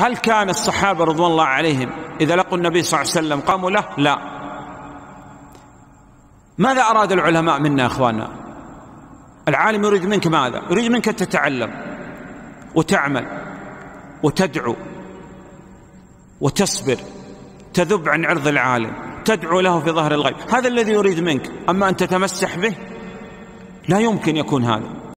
هل كان الصحابة رضوان الله عليهم إذا لقوا النبي صلى الله عليه وسلم قاموا له لا ماذا أراد العلماء منا يا أخواننا العالم يريد منك ماذا يريد منك أن تتعلم وتعمل وتدعو وتصبر تذب عن عرض العالم تدعو له في ظهر الغيب هذا الذي يريد منك أما أن تتمسح به لا يمكن يكون هذا